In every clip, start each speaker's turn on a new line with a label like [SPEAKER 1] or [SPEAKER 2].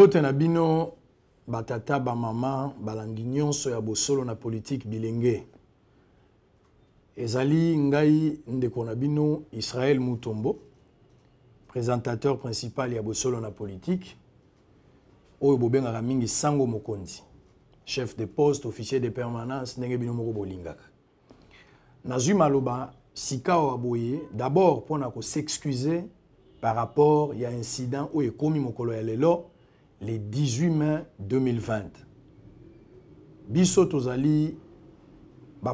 [SPEAKER 1] mabota na bino batata bamama balangi nyonso ya bosolo na politike bilenge ezali ngai ndeko na bino israel mutombo présentateur principal ya bosolo na politike oyo bobengaka mingi sango mokonzi chef de poste officier de permanence ndenge bino moko bolingaka nazwi maloba sika oyo aboye d'abord mpona kosexcuse par rapport ya incident oyo ekómi mokolo ya lelo le 18 mai 2020 biso tozali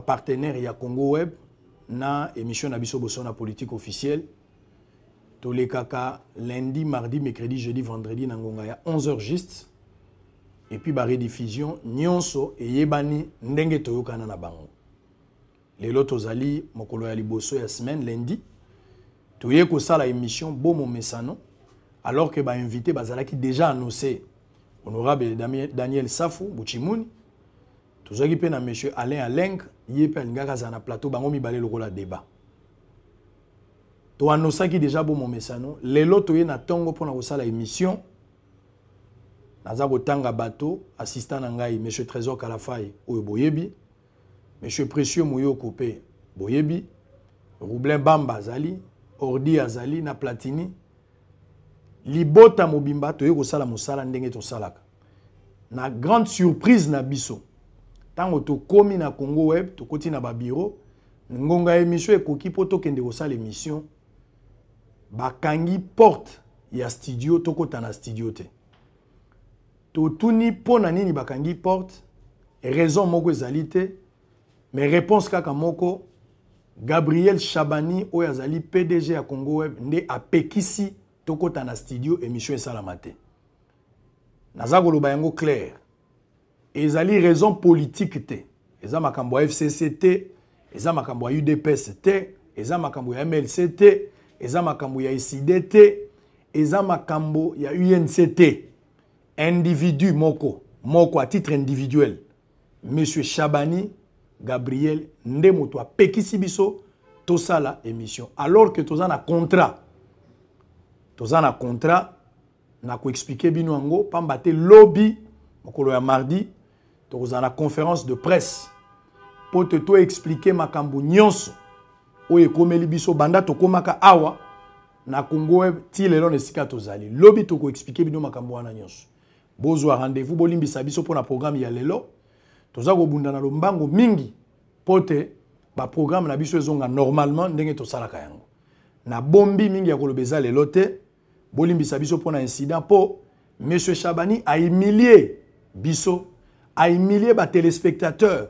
[SPEAKER 1] partenaire ya congo web na émission na biso politique officielle tolekaka lundi mardi mercredi jeudi vendredi na ya 11h juste et puis diffusion nyonso yebani ndenge toyokana na bango Le tozali mokolo ya liboso ya semaine lundi toye kosala émission non? alors que bah invité bazalaki déjà annoncé honorable Daniel Safou Bouchimouni toujours qui na monsieur Alain Alenk ye mpe za na plateau bango mibale à débat qui déjà mon les lots toye na ntongo mpona kosala émission naza tanga bato assistant na ngai monsieur trésor kalafai oyo boyebi monsieur précieux Mouyo Coupé boyebi roublin bamba azali ordi azali na platini libota mobimba toye kosala mosala ndenge tosalaka na grande surprise na biso ntango tokómi na congo web tokóti na babiro ngonga ya émission ekoki mpo tokende kosala émission bakangi porte ya studio tokóta na studio te totuni mpo na nini bakangi porte raison moko ezali te mais réponse kaka moko gabriel chabani oyo azali pdg ya congo web nde apekisi toko tana studio émission esalama te naza lo yango clair ezali raison politique te eza makambo ya fcc te eza makambo ya udps te eza makambo ya mlc te eza makambo ya esid te eza ya unc te individu moko moko à titre individuel monsieur chabani gabriel Ndemoto Pekisibiso, tosala émission alors que toza na contrat toza na contrat nakoexplike bino yango pamba te lobi mokolo ya mardi tokozala na conférence de presse mpo te toexplike makambo nyonso oyo ekomeli biso banda tokomaka awa na congo ti lelo na esika tozali lobi tokoexplike bino makambo wana nyonso bozwa rendez-vous bolimbisa biso mpo na programme ya lelo toza kobunda na lombango mingi mpo te baprogramme na biso ezonga normalement ndenge tosalaka yango nabombi mingi ya koloba eza lelo te bolimbisa biso mpona incident mpo monsieur chabani ahumilie biso ahumilie batelespectateur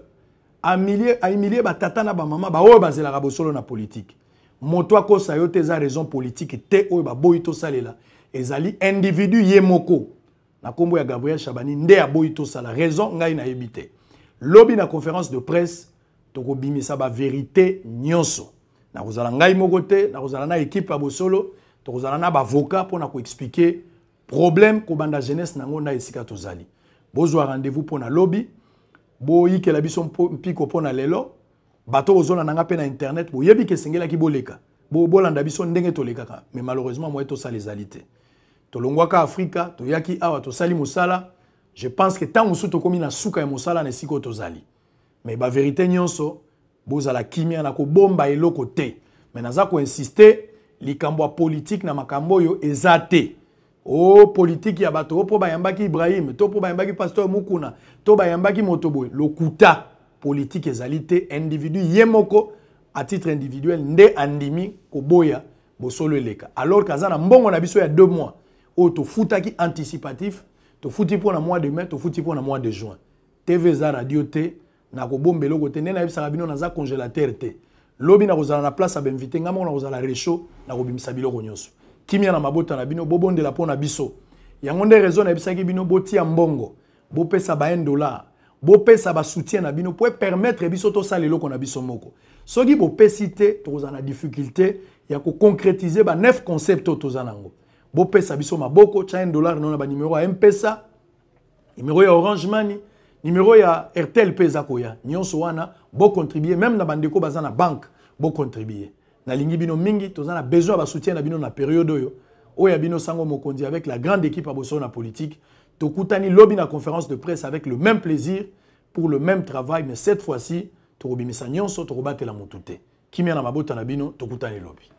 [SPEAKER 1] ahumilie batata na bamama baoyo bazelaka bosolo na politike moto akosa yo te eza raison politike te oyo baboyi tosalela ezali individu ye moko na nkombo ya gabriel chabani nde aboyi tosala raison ngai nayebi te lobi na conférence de presse tokobimisa baverité nyonso nakozala ngai moko te nakozala na ekipe ya bosolo tokozala na bavoka mpona koexplike problème kobanda jeunesse nango na esika tozali bozwa rendez-vous mpona lobi boyikela biso mpiko na lelo bato bozolanda nanga pe na internet boyebi ke ki boleka bolanda biso ndenge tolekaka mais malheureusement moye tosala ezali te tolongwaka afrika yaki awa tosali musala. je pense ke ntango mosusu tokómi na suka ya musala na esika oyo tozali mais baverité nyonso bozala kimia na kobomba eloko te mais naza insister, likambo ya politike na makambo oyo eza te o politike ya bato mpo bayambaki ibrahim to mpo bayambaki paster mukuna to bayambaki moto boye lokuta politike ezali te individu ye moko a titre individuel nde andimi koboya bosolo eleka alors kaza na mbongo na biso ya deux mois oyo tofutaki anticipatif tofuti mpo na mois de mai tofuti mpo na mois de juin tv eza radio te nakobombela eloko te nde nayebisaka bino naza congélateur te lobi nakozala na place abinvite ngai moko kozala recho nakobimisa biloko nyonso kimia na mabota na bino bobondela mpo na biso yango nde raison bisaki bino botia mbongo bopesa ba 1 dollar bopesa soutien na bino pour permettre biso to sale loko na biso moko soki bopesi te tokozala na difficulté ya concrétiser ba 9 concept oyo toza nango bopesa biso maboko cha 1 dollar ba numéro ya mpesa nimero ya orange money numéro ya RTL pe Nous koya nyonso wana contribuer même na bandeko baza na contribuer na nalingi bino mingi Nous na besoin de soutien na bino na période oyo avons bino sango avec la grande équipe ya na politique tokutani lobby na conférence de presse avec le même plaisir pour le même travail mais cette fois-ci tokobimisa nyonso tokobatela motu te kimia na mabota na bino tokutani lobby.